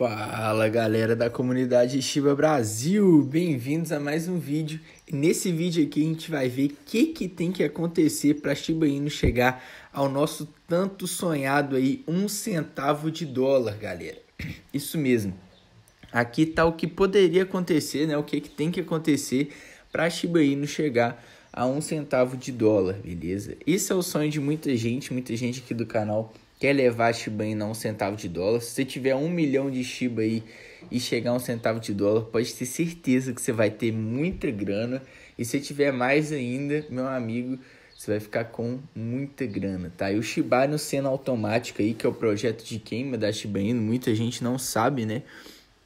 Fala galera da comunidade Shiba Brasil, bem-vindos a mais um vídeo. Nesse vídeo aqui a gente vai ver o que, que tem que acontecer para Shiba Inu chegar ao nosso tanto sonhado aí um centavo de dólar, galera. Isso mesmo. Aqui tá o que poderia acontecer, né? O que, que tem que acontecer para Shiba Inu chegar a um centavo de dólar, beleza? Esse é o sonho de muita gente, muita gente aqui do canal quer levar a Shiba Inu a um centavo de dólar. Se você tiver um milhão de Shiba aí e chegar a um centavo de dólar, pode ter certeza que você vai ter muita grana. E se tiver mais ainda, meu amigo, você vai ficar com muita grana, tá? E o Shiba no Sena Automática aí, que é o projeto de queima da Shiba Inu, muita gente não sabe, né?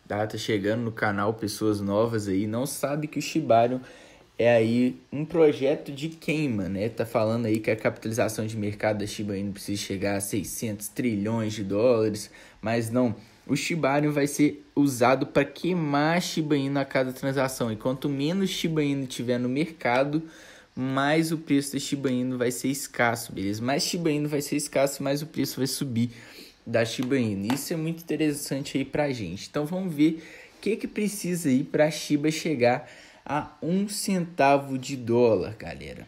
Tá, tá chegando no canal pessoas novas aí, não sabe que o Shiba é aí um projeto de queima, né? Tá falando aí que a capitalização de mercado da Shiba Inu precisa chegar a 600 trilhões de dólares, mas não, o Shiba Inu vai ser usado para queimar Shiba Inu a cada transação. E quanto menos Shiba Inu tiver no mercado, mais o preço da Shiba Inu vai ser escasso, beleza? Mais Shiba Inu vai ser escasso, mais o preço vai subir da Shiba Inu. Isso é muito interessante aí a gente. Então vamos ver o que que precisa aí para a Shiba chegar a um centavo de dólar, galera.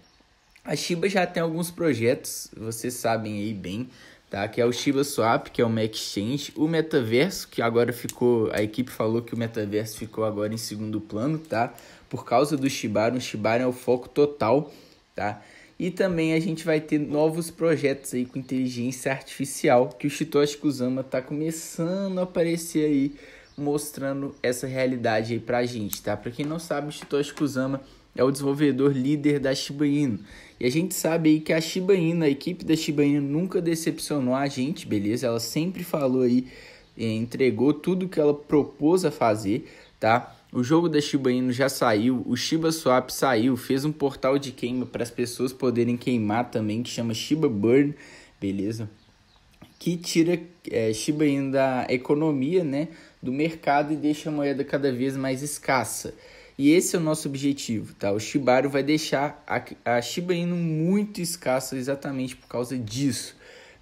A Shiba já tem alguns projetos, vocês sabem aí bem, tá? Que é o Shiba Swap, que é uma exchange, o metaverso, que agora ficou, a equipe falou que o metaverso ficou agora em segundo plano, tá? Por causa do Shibaru, o Shibari é o foco total, tá? E também a gente vai ter novos projetos aí com inteligência artificial, que o Shitoshi Kusama tá começando a aparecer aí mostrando essa realidade aí pra gente, tá? Pra quem não sabe, o Satoshi Kusama é o desenvolvedor líder da Shiba Inu. E a gente sabe aí que a Shiba Inu, a equipe da Shiba Inu nunca decepcionou a gente, beleza? Ela sempre falou aí, eh, entregou tudo que ela propôs a fazer, tá? O jogo da Shiba Inu já saiu, o Shiba Swap saiu, fez um portal de queima para as pessoas poderem queimar também, que chama Shiba Burn, beleza? Que tira é, Shiba Inu da economia, né? do mercado e deixa a moeda cada vez mais escassa. E esse é o nosso objetivo, tá? O Shibaru vai deixar a, Shiba Inu muito escassa exatamente por causa disso,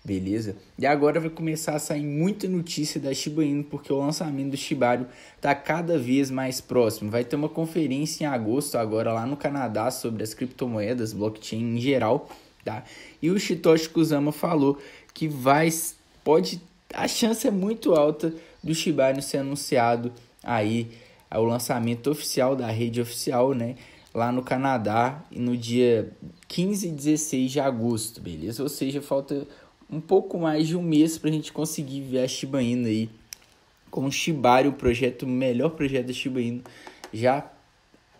beleza? E agora vai começar a sair muita notícia da Shiba Inu porque o lançamento do Shibaru tá cada vez mais próximo. Vai ter uma conferência em agosto agora lá no Canadá sobre as criptomoedas, blockchain em geral, tá? E o Shitoshi Kusama falou que vai pode a chance é muito alta do Shibari ser anunciado aí é o lançamento oficial da rede oficial, né? Lá no Canadá, no dia 15 e 16 de agosto, beleza? Ou seja, falta um pouco mais de um mês para a gente conseguir ver a Shiba Inu aí com o Shibari, o projeto, o melhor projeto da Shiba Inu já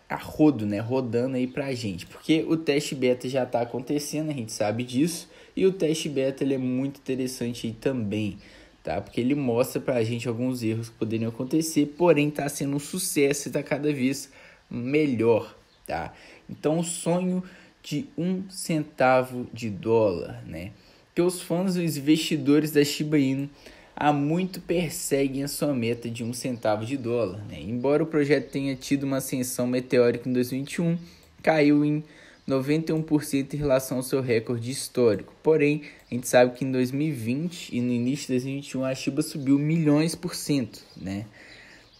a rodo, né? Rodando aí pra gente. Porque o teste beta já tá acontecendo, a gente sabe disso. E o teste beta ele é muito interessante aí também tá? Porque ele mostra para a gente alguns erros que poderiam acontecer, porém está sendo um sucesso e está cada vez melhor, tá? Então, o sonho de um centavo de dólar, né? Que os fãs e os investidores da Shiba Inu há muito perseguem a sua meta de um centavo de dólar, né? Embora o projeto tenha tido uma ascensão meteórica em 2021, caiu em 91% em relação ao seu recorde histórico. Porém, a gente sabe que em 2020 e no início de 2021 a Shiba subiu milhões por cento, né?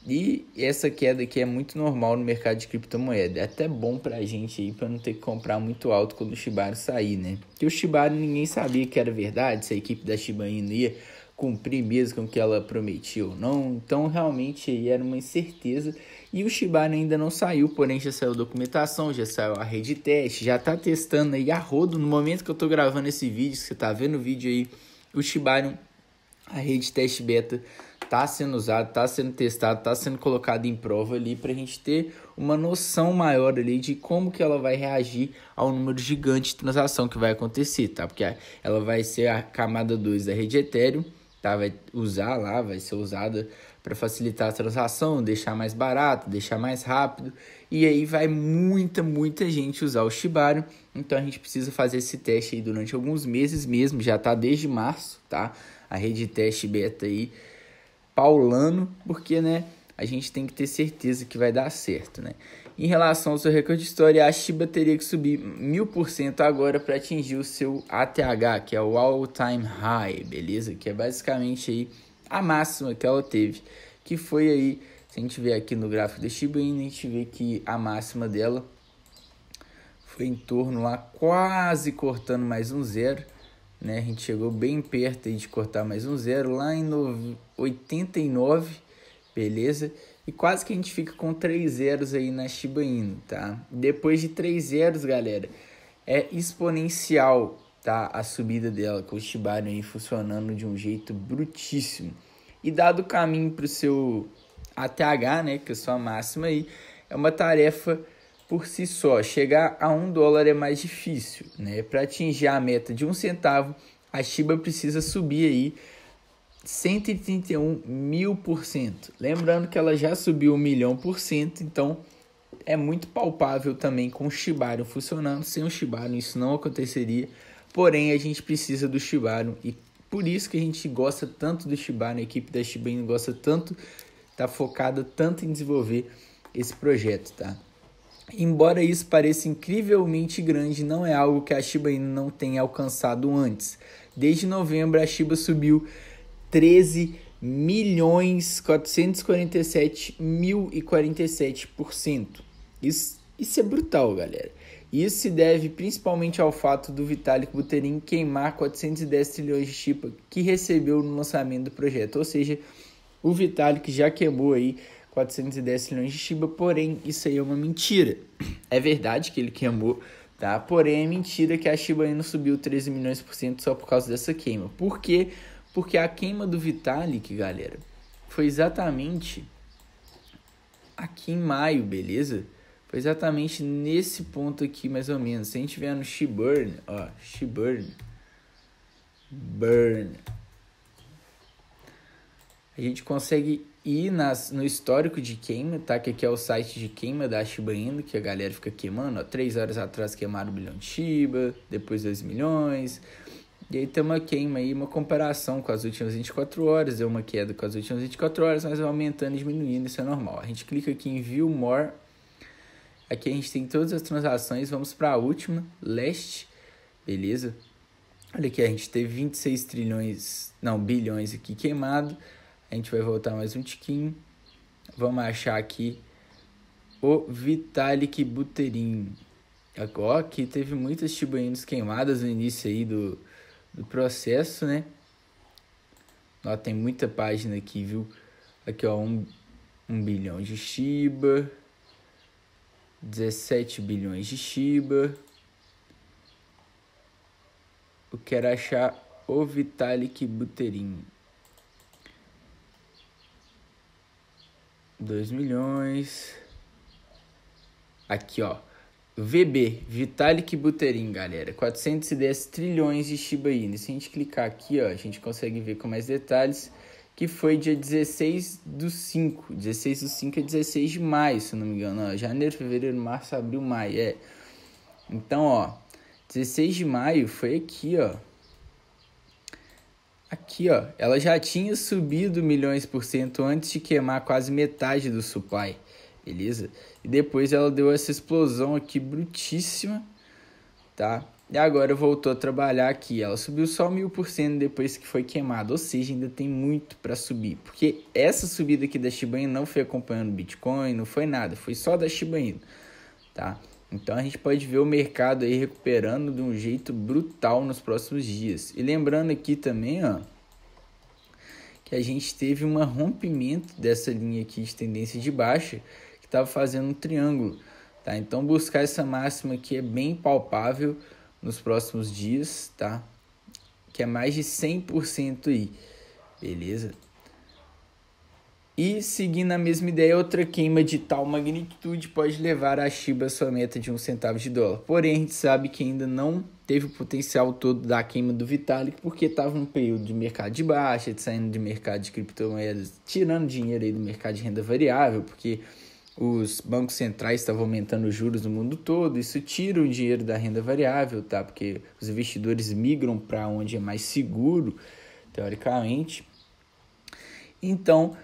E essa queda aqui é muito normal no mercado de criptomoeda. É até bom pra gente aí para não ter que comprar muito alto quando o Shibari sair, né? Que o Shibari ninguém sabia que era verdade, se a equipe da Shiba Inu ia cumprir mesmo com o que ela prometia ou não. Então realmente era uma incerteza. E o Shibane ainda não saiu, porém já saiu a documentação, já saiu a rede teste, já está testando aí a rodo. No momento que eu estou gravando esse vídeo, você está vendo o vídeo aí, o Shibane, a rede teste beta está sendo usado, está sendo testado, está sendo colocado em prova ali para a gente ter uma noção maior ali de como que ela vai reagir ao número gigante de transação que vai acontecer, tá? Porque ela vai ser a camada 2 da rede Ethereum tá? Vai usar lá, vai ser usada para facilitar a transação, deixar mais barato, deixar mais rápido. E aí vai muita, muita gente usar o Shibari. Então a gente precisa fazer esse teste aí durante alguns meses mesmo, já tá desde março, tá? A rede teste beta aí paulando porque né, a gente tem que ter certeza que vai dar certo, né? Em relação ao seu recorde de história, a Shiba teria que subir mil por cento agora para atingir o seu ATH, que é o All Time High, beleza? Que é basicamente aí a máxima que ela teve, que foi aí, se a gente ver aqui no gráfico da Shiba Inu, a gente vê que a máxima dela foi em torno lá, quase cortando mais um zero, né? A gente chegou bem perto aí de cortar mais um zero, lá em 89, beleza? E quase que a gente fica com 3 zeros aí na Shiba Inu, tá? Depois de 3 zeros, galera, é exponencial, tá? A subida dela com o Shibari aí funcionando de um jeito brutíssimo. E dado o caminho para o seu ATH, né, que é a sua máxima aí, é uma tarefa por si só. Chegar a um dólar é mais difícil, né? Para atingir a meta de um centavo, a Shiba precisa subir aí 131 mil por cento. Lembrando que ela já subiu um milhão por cento, então é muito palpável também com o Shibaru funcionando. Sem o Shibaru, isso não aconteceria, porém a gente precisa do Shibaru e por isso que a gente gosta tanto do Shibaru, a equipe da Shiba Inu gosta tanto, está focada tanto em desenvolver esse projeto, tá? Embora isso pareça incrivelmente grande, não é algo que a Shiba Inu não tenha alcançado antes. Desde novembro a Shiba subiu 13 milhões 447 mil e 47%. Isso, isso é brutal, galera. Isso se deve principalmente ao fato do Vitalik Buterin queimar 410 trilhões de chipa que recebeu no lançamento do projeto. Ou seja, o Vitalik já queimou aí 410 trilhões de Shiba, porém isso aí é uma mentira. É verdade que ele queimou, tá? Porém é mentira que a Shiba Inu subiu 13 milhões por cento só por causa dessa queima. Porque porque a queima do Vitalik, galera, foi exatamente aqui em maio, beleza? Foi exatamente nesse ponto aqui, mais ou menos. Se a gente vier no Shiburn, ó, Shiburn, Burn, a gente consegue ir nas, no histórico de queima, tá? Que aqui é o site de queima da Shiba Inu, que a galera fica queimando, ó. Três horas atrás queimaram um bilhão de Shiba, depois 2 milhões. E aí tem uma queima aí, uma comparação com as últimas 24 horas, deu é uma queda com as últimas 24 horas, mas vai aumentando e diminuindo, isso é normal. A gente clica aqui em View More, aqui a gente tem todas as transações, vamos para a última, last beleza? Olha aqui, a gente teve 26 trilhões, não, bilhões aqui queimado, a gente vai voltar mais um tiquinho, vamos achar aqui o Vitalik Buterin. Agora aqui teve muitas Shiba Inus queimadas no início aí do, do processo, né? Ó, tem muita página aqui, viu? Aqui, ó, um, um bilhão de Shiba, 17 bilhões de Shiba. Eu quero achar o Vitalik Buterin. 2 milhões. Aqui, ó. VB, Vitalik Buterin, galera. 410 trilhões de Shiba Inu. Se a gente clicar aqui, ó, a gente consegue ver com mais detalhes que foi dia 16 do 5. 16 do 5 é 16 de maio, se não me engano. Ó, janeiro, fevereiro, março, abril, maio. É. Então, ó, 16 de maio foi aqui, ó. Aqui, ó. Ela já tinha subido milhões por cento antes de queimar quase metade do supply beleza? E depois ela deu essa explosão aqui brutíssima, tá? E agora voltou a trabalhar aqui. Ela subiu só mil por cento depois que foi queimada, ou seja, ainda tem muito para subir, porque essa subida aqui da Shiba Inu não foi acompanhando Bitcoin, não foi nada, foi só da Shiba Inu, tá? Então a gente pode ver o mercado aí recuperando de um jeito brutal nos próximos dias. E lembrando aqui também, ó, que a gente teve um rompimento dessa linha aqui de tendência de baixa estava fazendo um triângulo. Tá? Então buscar essa máxima que é bem palpável nos próximos dias, tá? Que é mais de 100% aí, beleza? E seguindo a mesma ideia, outra queima de tal magnitude pode levar a Shiba a sua meta de um centavo de dólar. Porém, a gente sabe que ainda não teve o potencial todo da queima do Vitalik, porque estava um período de mercado de baixa, de saindo de mercado de criptomoedas, tirando dinheiro aí do mercado de renda variável, porque os bancos centrais estavam aumentando os juros no mundo todo, isso tira o dinheiro da renda variável, tá? Porque os investidores migram para onde é mais seguro, teoricamente. Então,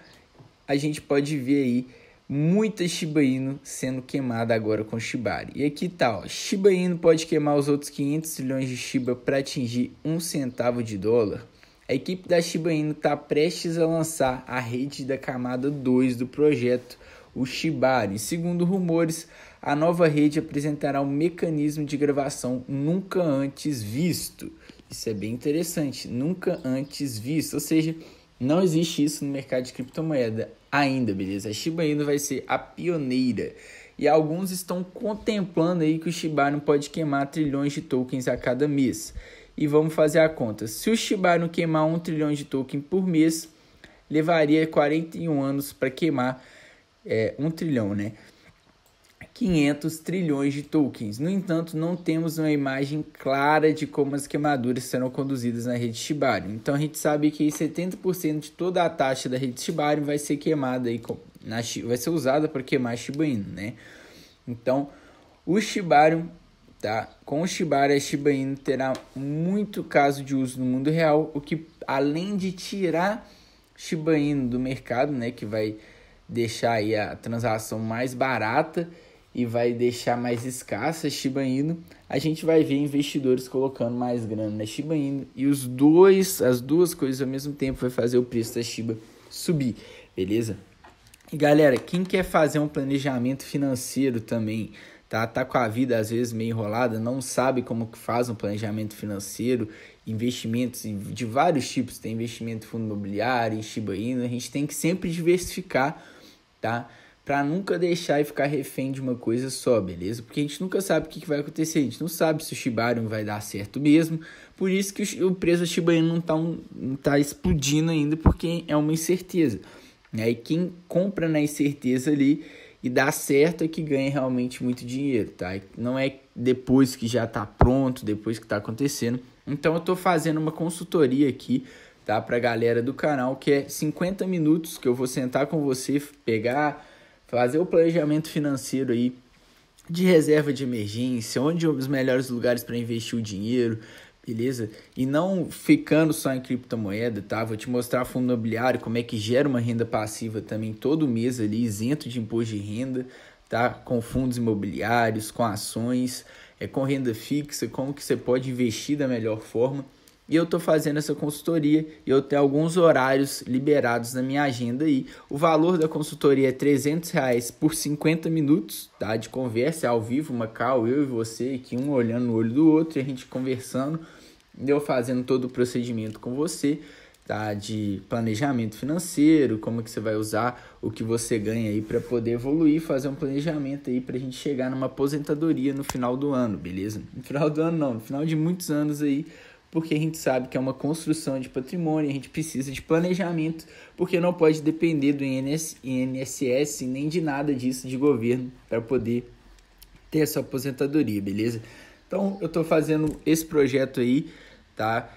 a gente pode ver aí muita Shiba Inu sendo queimada agora com Shibari. E aqui tá, ó, Shiba Inu pode queimar os outros 500 trilhões de Shiba para atingir um centavo de dólar. A equipe da Shiba Inu está prestes a lançar a rede da camada 2 do projeto, o Shibari. Segundo rumores, a nova rede apresentará um mecanismo de gravação nunca antes visto. Isso é bem interessante, nunca antes visto. Ou seja, não existe isso no mercado de criptomoeda ainda, beleza? A Shiba Inu vai ser a pioneira. E alguns estão contemplando aí que o não pode queimar trilhões de tokens a cada mês. E vamos fazer a conta. Se o não queimar um trilhão de token por mês, levaria 41 anos para queimar é, um trilhão, né? 500 trilhões de tokens. No entanto, não temos uma imagem clara de como as queimaduras serão conduzidas na rede Shibari. Então a gente sabe que 70% de toda a taxa da rede Shibari vai ser queimada e na, vai ser usada para queimar Shiba Inu, né? Então, o Shibari, tá? Com o Shibari, a Shiba Inu terá muito caso de uso no mundo real, o que além de tirar Shiba Inu do mercado, né, que vai deixar aí a transação mais barata e vai deixar mais escassa Shiba Inu, a gente vai ver investidores colocando mais grana na Shiba Inu e os dois, as duas coisas ao mesmo tempo vai fazer o preço da Shiba subir, beleza? E galera, quem quer fazer um planejamento financeiro também, tá? Tá com a vida às vezes meio enrolada, não sabe como que faz um planejamento financeiro, investimentos de vários tipos, tem investimento fundo imobiliário, em Shiba Inu, a gente tem que sempre diversificar tá? Pra nunca deixar e ficar refém de uma coisa só, beleza? Porque a gente nunca sabe o que, vai acontecer, a gente não sabe se o Shibarium vai dar certo mesmo. Por isso que o preço do Shiba não tá, um, não tá explodindo ainda, porque é uma incerteza. Né? E quem compra na incerteza ali e dá certo é que ganha realmente muito dinheiro, tá? Não é depois que já tá pronto, depois que tá acontecendo. Então eu tô fazendo uma consultoria aqui tá? Pra galera do canal, que é 50 minutos que eu vou sentar com você, pegar, fazer o planejamento financeiro aí de reserva de emergência, onde os melhores lugares para investir o dinheiro, beleza? E não ficando só em criptomoeda, tá? Vou te mostrar fundo imobiliário, como é que gera uma renda passiva também todo mês ali, isento de imposto de renda, tá? Com fundos imobiliários, com ações, é com renda fixa, como que você pode investir da melhor forma e eu estou fazendo essa consultoria e eu tenho alguns horários liberados na minha agenda aí. O valor da consultoria é 300 reais por 50 minutos, tá? De conversa ao vivo, Macau, eu e você, aqui um olhando no olho do outro, e a gente conversando, eu fazendo todo o procedimento com você. Tá, de planejamento financeiro, como que você vai usar o que você ganha aí para poder evoluir, fazer um planejamento aí para a gente chegar numa aposentadoria no final do ano, beleza? No final do ano não, no final de muitos anos aí porque a gente sabe que é uma construção de patrimônio, a gente precisa de planejamento, porque não pode depender do INS, INSS nem de nada disso de governo para poder ter essa aposentadoria, beleza? Então eu estou fazendo esse projeto aí, tá?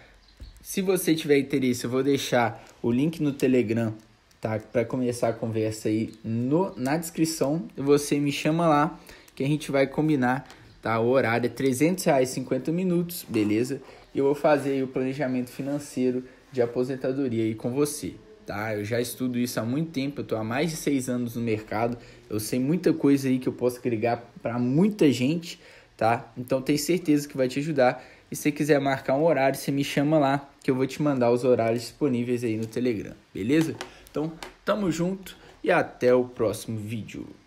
Se você tiver interesse, eu vou deixar o link no Telegram, tá? Para começar a conversa aí no, na descrição. Você me chama lá que a gente vai combinar tá? O horário é 300 reais 50 minutos, beleza? E eu vou fazer o planejamento financeiro de aposentadoria aí com você, tá? Eu já estudo isso há muito tempo, eu tô há mais de seis anos no mercado, eu sei muita coisa aí que eu posso agregar para muita gente, tá? Então tenho certeza que vai te ajudar. E se quiser marcar um horário, você me chama lá que eu vou te mandar os horários disponíveis aí no Telegram, beleza? Então, tamo junto e até o próximo vídeo.